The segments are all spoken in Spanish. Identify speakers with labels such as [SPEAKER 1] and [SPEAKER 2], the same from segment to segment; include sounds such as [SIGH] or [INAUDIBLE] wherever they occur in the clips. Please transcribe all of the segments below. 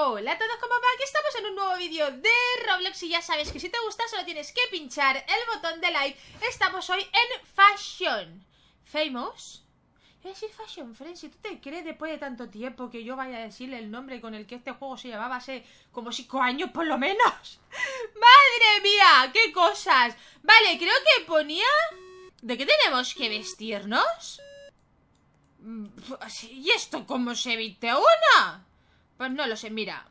[SPEAKER 1] Hola a todos, ¿cómo va? Aquí estamos en un nuevo vídeo de Roblox y ya sabes que si te gusta solo tienes que pinchar el botón de like Estamos hoy en Fashion Famous Es decir Fashion Friends, tú te crees después de tanto tiempo que yo vaya a decirle el nombre con el que este juego se llevaba hace como 5 años por lo menos [LAUGHS] ¡Madre mía! ¡Qué cosas! Vale, creo que ponía... ¿De qué tenemos que vestirnos? Mm, pues, ¿Y esto cómo se viste una? Pues no lo sé, mira.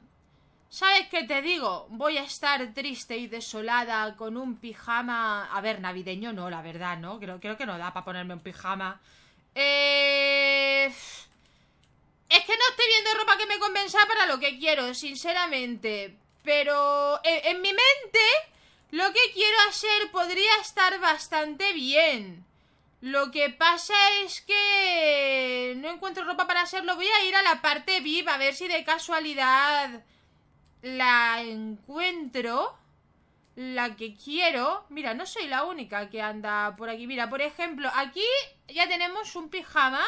[SPEAKER 1] ¿Sabes qué te digo? Voy a estar triste y desolada con un pijama... A ver, navideño no, la verdad, ¿no? Creo, que no da para ponerme un pijama. Eh, es que no estoy viendo ropa que me convenza para lo que quiero, sinceramente. Pero eh, en mi mente lo que quiero hacer podría estar bastante bien. Lo que pasa es que no encuentro ropa para hacerlo. Voy a ir a la parte viva, a ver si de casualidad la encuentro. La que quiero. Mira, no soy la única que anda por aquí. Mira, por ejemplo, aquí ya tenemos un pijama.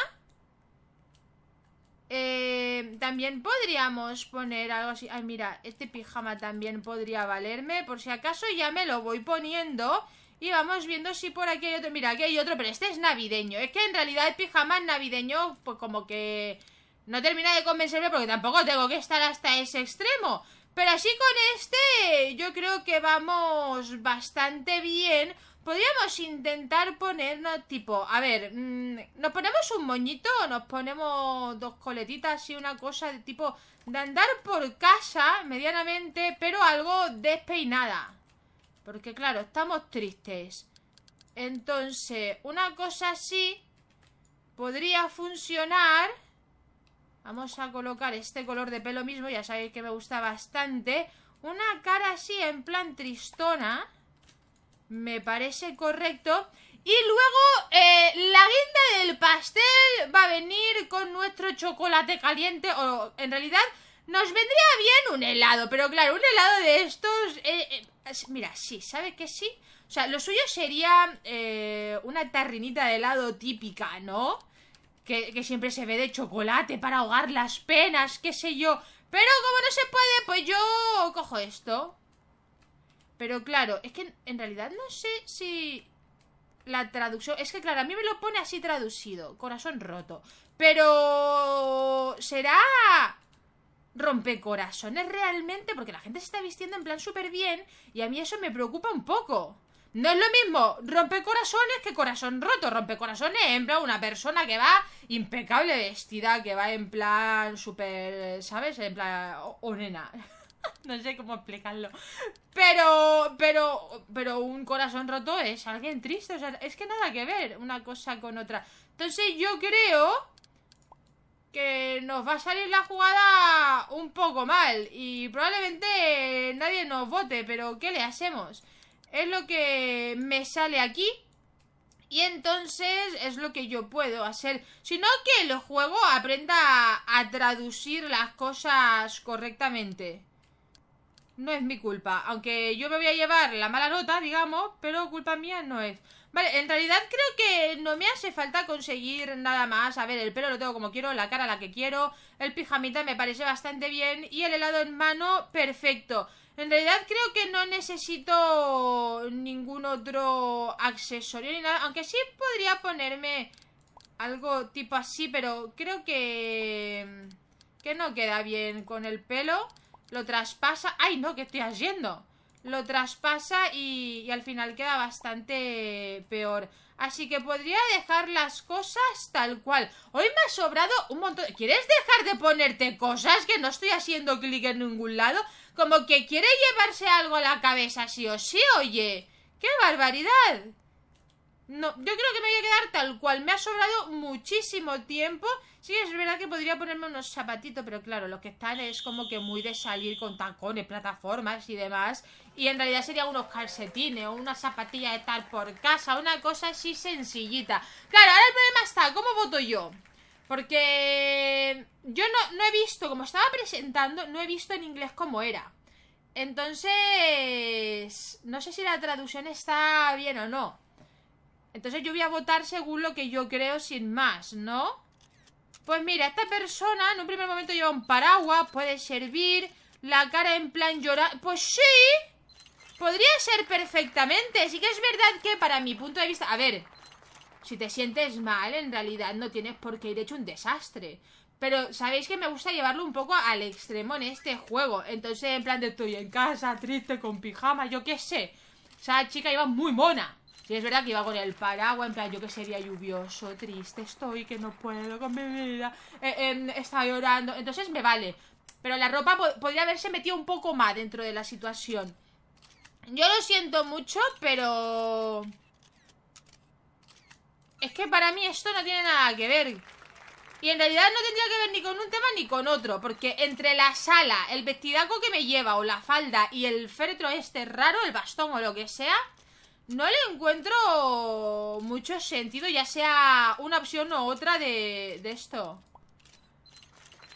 [SPEAKER 1] Eh, también podríamos poner algo así. Ay, mira, este pijama también podría valerme. Por si acaso ya me lo voy poniendo. Y vamos viendo si por aquí hay otro. Mira, aquí hay otro, pero este es navideño. Es que en realidad el pijama navideño, pues como que no termina de convencerme porque tampoco tengo que estar hasta ese extremo. Pero así con este, yo creo que vamos bastante bien. Podríamos intentar ponernos tipo, a ver, mm, nos ponemos un moñito, nos ponemos dos coletitas y una cosa de tipo de andar por casa medianamente, pero algo despeinada. Porque claro, estamos tristes Entonces, una cosa así Podría funcionar Vamos a colocar este color de pelo mismo Ya sabéis que me gusta bastante Una cara así en plan tristona Me parece correcto Y luego eh, la guinda del pastel Va a venir con nuestro chocolate caliente O en realidad nos vendría bien un helado, pero claro, un helado de estos eh, eh, Mira, sí, ¿sabe qué sí? O sea, lo suyo sería eh, una tarrinita de helado típica, ¿no? Que, que, siempre se ve de chocolate para ahogar las penas, qué sé yo. Pero como no se puede, pues yo cojo esto. Pero claro, es que en realidad no sé si la traducción... Es que claro, a mí me lo pone así traducido, corazón roto. Pero... ¿Será rompe corazones realmente porque la gente se está vistiendo en plan súper bien y a mí eso me preocupa un poco. No es lo mismo corazones que corazón roto. Rompecorazones en plan una persona que va impecable vestida, que va en plan súper, ¿sabes? En plan... o, nena. [LAUGHS] no sé cómo explicarlo. Pero, pero, pero un corazón roto es alguien triste. O sea, es que nada que ver una cosa con otra. Entonces yo creo que nos va a salir la jugada un poco mal y probablemente nadie nos vote, pero ¿qué le hacemos? Es lo que me sale aquí y entonces es lo que yo puedo hacer, sino que el juego aprenda a traducir las cosas correctamente. No es mi culpa, aunque yo me voy a llevar la mala nota, digamos, pero culpa mía no es. Vale, en realidad creo que no me hace falta conseguir nada más. A ver, el pelo lo tengo como quiero, la cara la que quiero, el pijamita me parece bastante bien y el helado en mano, perfecto. En realidad creo que no necesito ningún otro accesorio ni nada, aunque sí podría ponerme algo tipo así, pero creo que... que no queda bien con el pelo. Lo traspasa... ¡Ay, no! ¿Qué estoy haciendo? lo traspasa y, al final queda bastante peor. Así que podría dejar las cosas tal cual. Hoy me ha sobrado un montón... ¿Quieres dejar de ponerte cosas? Que no estoy haciendo clic en ningún lado. Como que quiere llevarse algo a la cabeza, sí o sí, oye. ¡Qué barbaridad! No, yo creo que me voy a quedar tal cual. Me ha sobrado muchísimo tiempo. Sí, es verdad que podría ponerme unos zapatitos, pero claro, los que están es como que muy de salir con tacones, plataformas y demás. Y en realidad serían unos calcetines o una zapatilla de tal por casa, una cosa así sencillita. Claro, ahora el problema está, ¿cómo voto yo? Porque yo no, no he visto, como estaba presentando, no he visto en inglés cómo era. Entonces, no sé si la traducción está bien o no. Entonces yo voy a votar según lo que yo creo sin más, ¿no? Pues mira, esta persona en un primer momento lleva un paraguas, puede servir, la cara en plan llorar... Pues sí, podría ser perfectamente. Sí que es verdad que para mi punto de vista... A ver, si te sientes mal, en realidad no tienes por qué ir hecho un desastre. Pero sabéis que me gusta llevarlo un poco al extremo en este juego. Entonces, en plan de estoy en casa, triste, con pijama, yo qué sé. Esa chica iba muy mona. Y es verdad que iba con el paraguas, en plan, yo que sería lluvioso, triste estoy, que no puedo con mi vida, eh, em, estaba llorando, entonces me vale. Pero la ropa podría haberse metido un poco más dentro de la situación. Yo lo siento mucho, pero... Es que para mí esto no tiene nada que ver. Y en realidad no tendría que ver ni con un tema ni con otro, porque entre la sala, el vestidaco que me lleva o la falda y el féretro este raro, el bastón o lo que sea, no le encuentro mucho sentido, ya sea una opción o otra de, esto.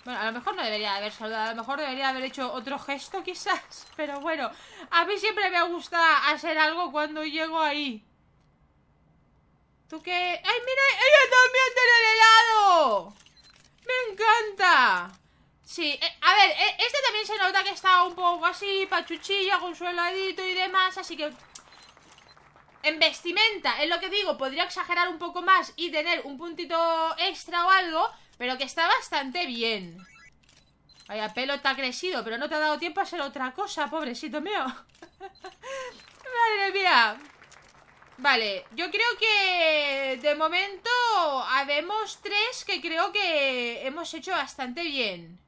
[SPEAKER 1] Bueno, a lo mejor no debería haber saludado, a lo mejor debería haber hecho otro gesto [LAUGHS] quizás, pero bueno, a mí siempre me gusta hacer algo cuando llego ahí. ¿Tú qué? ¡Ay, mira! ¡Ella también tiene helado! ¡Me encanta! Sí, eh, a ver, eh, este también se nota que está un poco así, pachuchilla, con su heladito y demás, así que en vestimenta, es lo que digo, podría exagerar un poco más y tener un puntito extra o algo, pero que está bastante bien. Vaya, pelo te ha crecido, pero no te ha dado tiempo a hacer otra cosa, pobrecito mío. [LAUGHS] Madre mía. Vale, yo creo que de momento habemos tres que creo que hemos hecho bastante bien.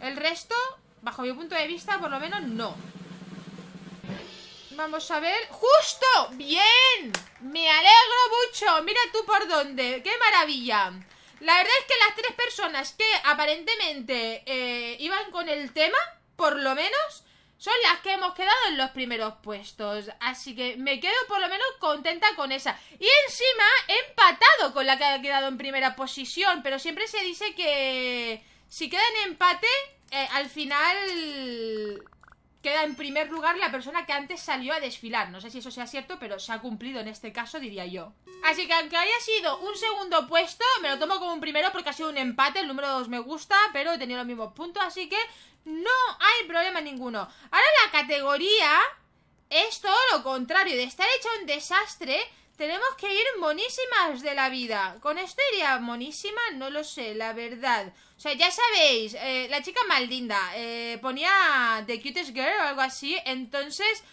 [SPEAKER 1] El resto, bajo mi punto de vista, por lo menos no. Vamos a ver. ¡Justo! ¡Bien! Me alegro mucho. Mira tú por dónde. ¡Qué maravilla! La verdad es que las tres personas que aparentemente eh, iban con el tema, por lo menos, son las que hemos quedado en los primeros puestos. Así que me quedo por lo menos contenta con esa. Y encima he empatado con la que ha quedado en primera posición, pero siempre se dice que si quedan en empate, eh, al final en primer lugar la persona que antes salió a desfilar. No sé si eso sea cierto, pero se ha cumplido en este caso, diría yo. Así que aunque haya sido un segundo puesto, me lo tomo como un primero porque ha sido un empate, el número 2 me gusta, pero he tenido los mismos puntos, así que no hay problema ninguno. Ahora la categoría es todo lo contrario, de estar hecha un desastre tenemos que ir monísimas de la vida. Con esto iría monísima, no lo sé, la verdad. O sea, ya sabéis, eh, la chica maldinda eh, ponía The Cutest Girl o algo así. Entonces,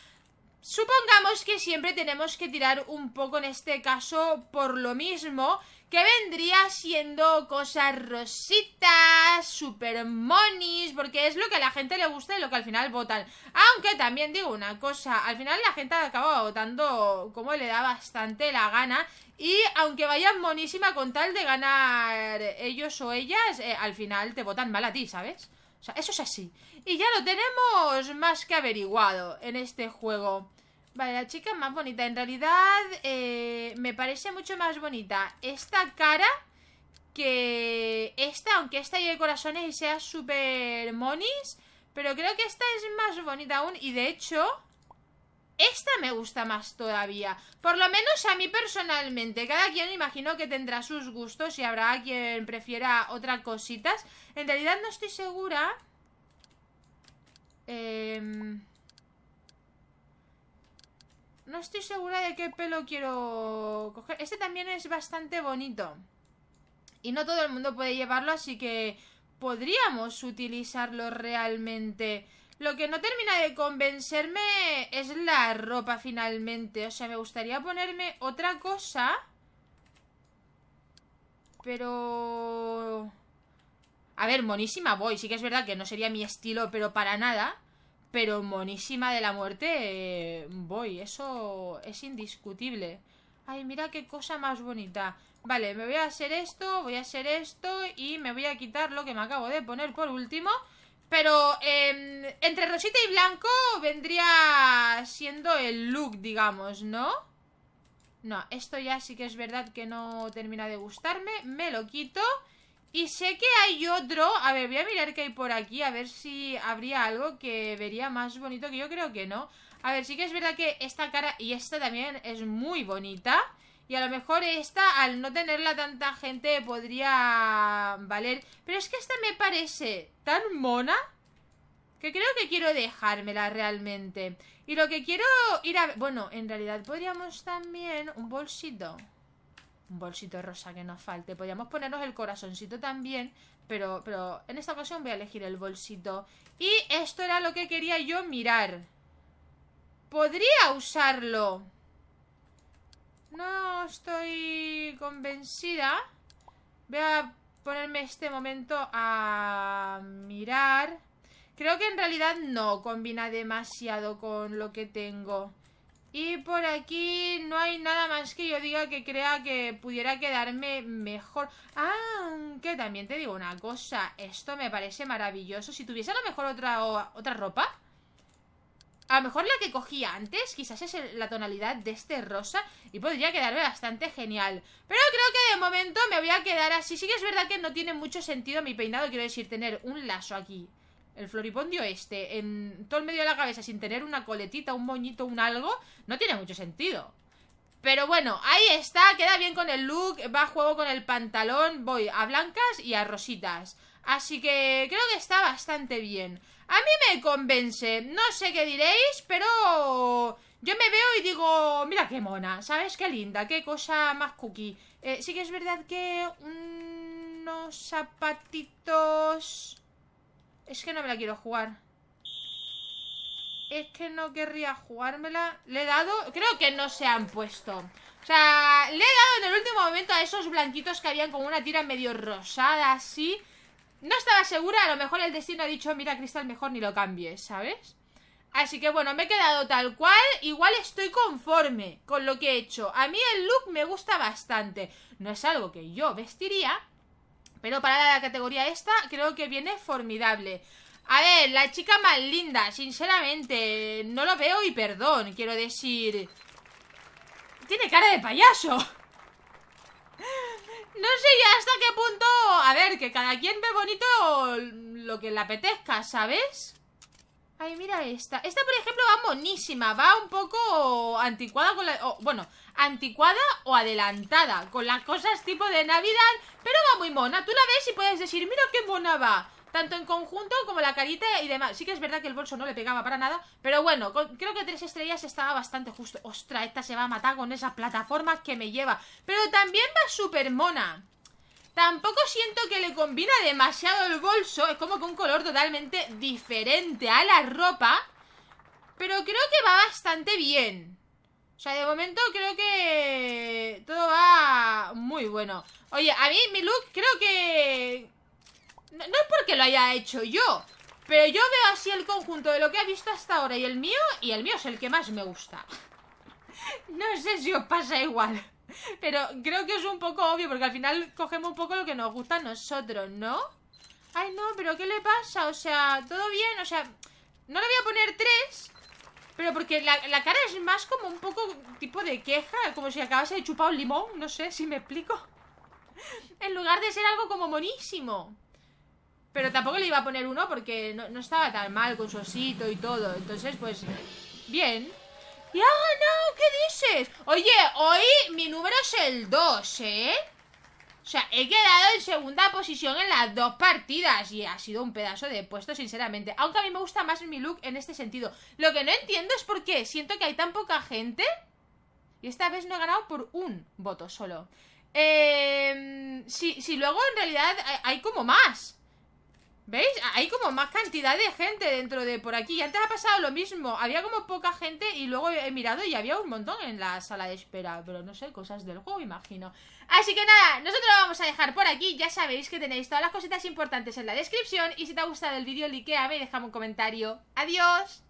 [SPEAKER 1] Supongamos que siempre tenemos que tirar un poco en este caso por lo mismo que vendría siendo cosas rositas, super monis, porque es lo que a la gente le gusta y lo que al final votan. Aunque también digo una cosa, al final la gente acaba votando como le da bastante la gana y aunque vayan monísima con tal de ganar ellos o ellas, eh, al final te votan mal a ti, ¿sabes? O sea, eso es así. Y ya lo tenemos más que averiguado en este juego. Vale, la chica más bonita. En realidad eh, me parece mucho más bonita esta cara que esta, aunque esta lleve corazones y sea súper monis. Pero creo que esta es más bonita aún y de hecho... Esta me gusta más todavía. Por lo menos a mí personalmente. Cada quien imagino que tendrá sus gustos y habrá quien prefiera otras cositas. En realidad no estoy segura. Eh... No estoy segura de qué pelo quiero coger. Este también es bastante bonito. Y no todo el mundo puede llevarlo, así que podríamos utilizarlo realmente. Lo que no termina de convencerme es la ropa finalmente. O sea, me gustaría ponerme otra cosa. Pero... A ver, monísima voy. Sí que es verdad que no sería mi estilo, pero para nada pero monísima de la muerte eh, voy, eso es indiscutible. Ay, mira qué cosa más bonita. Vale, me voy a hacer esto, voy a hacer esto y me voy a quitar lo que me acabo de poner por último. Pero em, entre rosita y blanco vendría siendo el look, digamos, ¿no? No, esto ya sí que es verdad que no termina de gustarme. Me lo quito. Y sé que hay otro. A ver, voy a mirar qué hay por aquí. A ver si habría algo que vería más bonito. Que yo creo que no. A ver, sí que es verdad que esta cara y esta también es muy bonita. Y a lo mejor esta, al no tenerla tanta gente, podría valer. Pero es que esta me parece tan mona. Que creo que quiero dejármela realmente. Y lo que quiero ir a... Bueno, en realidad podríamos también... Un bolsito un bolsito rosa que nos falte. Podríamos ponernos el corazoncito también, pero, pero en esta ocasión voy a elegir el bolsito. Y esto era lo que quería yo mirar. Podría usarlo. No estoy convencida. Voy a ponerme este momento a mirar. Creo que en realidad no combina demasiado con lo que tengo. Y por aquí no hay nada más que yo diga que crea que pudiera quedarme mejor. Aunque también te digo una cosa, esto me parece maravilloso. Si tuviese a lo mejor otra, otra ropa, a lo mejor la que cogí antes, quizás es la tonalidad de este rosa y podría quedarme bastante genial. Pero creo que de momento me voy a quedar así. Sí que es verdad que no tiene mucho sentido mi peinado, quiero decir, tener un lazo aquí el floripondio este, en todo el medio de la cabeza sin tener una coletita, un moñito, un algo, no tiene mucho sentido. Pero bueno, ahí está, queda bien con el look, va a juego con el pantalón, voy a blancas y a rositas. Así que creo que está bastante bien. A mí me convence, no sé qué diréis, pero yo me veo y digo, mira qué mona, ¿sabes? Qué linda, qué cosa más cookie. Eh, sí que es verdad que unos zapatitos... Es que no me la quiero jugar. Es que no querría jugármela. Le he dado... Creo que no se han puesto. O sea, le he dado en el último momento a esos blanquitos que habían como una tira medio rosada, así. No estaba segura, a lo mejor el destino ha dicho, mira, Cristal, mejor ni lo cambies, ¿sabes? Así que bueno, me he quedado tal cual. Igual estoy conforme con lo que he hecho. A mí el look me gusta bastante. No es algo que yo vestiría, pero para la categoría esta creo que viene formidable. A ver, la chica más linda, sinceramente, no lo veo y perdón, quiero decir... Tiene cara de payaso. No sé ya hasta qué punto... A ver, que cada quien ve bonito lo que le apetezca, ¿sabes? Ay, mira esta. Esta, por ejemplo, va monísima, Va un poco anticuada con la... O, bueno, anticuada o adelantada. Con las cosas tipo de Navidad. Pero va muy mona. Tú la ves y puedes decir, mira qué mona va. Tanto en conjunto como la carita y demás. Sí que es verdad que el bolso no le pegaba para nada. Pero bueno, creo que tres estrellas estaba bastante justo. Ostras, esta se va a matar con esa plataforma que me lleva. Pero también va súper mona. Tampoco siento que le combina demasiado el bolso. Es como que un color totalmente diferente a la ropa. Pero creo que va bastante bien. O sea, de momento creo que todo va muy bueno. Oye, a mí mi look creo que... No, es porque lo haya hecho yo. Pero yo veo así el conjunto de lo que he visto hasta ahora y el mío. Y el mío es el que más me gusta. [LAUGHS] no sé si os pasa igual. [LAUGHS] Pero creo que es un poco obvio, porque al final cogemos un poco lo que nos gusta a nosotros, ¿no? Ay, no, pero ¿qué le pasa? O sea, todo bien, o sea... No le voy a poner tres, pero porque la, cara es más como un poco tipo de queja, como si acabase de chupar un limón, no sé si me explico. [LAUGHS] en lugar de ser algo como monísimo. Pero tampoco le iba a poner uno porque no estaba tan mal con su osito y todo. Entonces, pues, bien. ¡Ya, ¡Ah, no! ¿Qué dices? Oye, hoy mi número es el 2, ¿eh? O sea, he quedado en segunda posición en las dos partidas y ha sido un pedazo de puesto, sinceramente. Aunque a mí me gusta más mi look en este sentido. Lo que no entiendo es por qué siento que hay tan poca gente y esta vez no he ganado por un voto solo. Eh, si, si luego en realidad hay como más.
[SPEAKER 2] ¿Veis? Hay
[SPEAKER 1] como más cantidad de gente dentro de por aquí. Y antes ha pasado lo mismo. Había como poca gente y luego he mirado y había un montón en la sala de espera. Pero no sé, cosas del juego, imagino. Así que nada, nosotros lo vamos a dejar por aquí. Ya sabéis que tenéis todas las cositas importantes en la descripción. Y si te ha gustado el vídeo, likeame y déjame un comentario. ¡Adiós!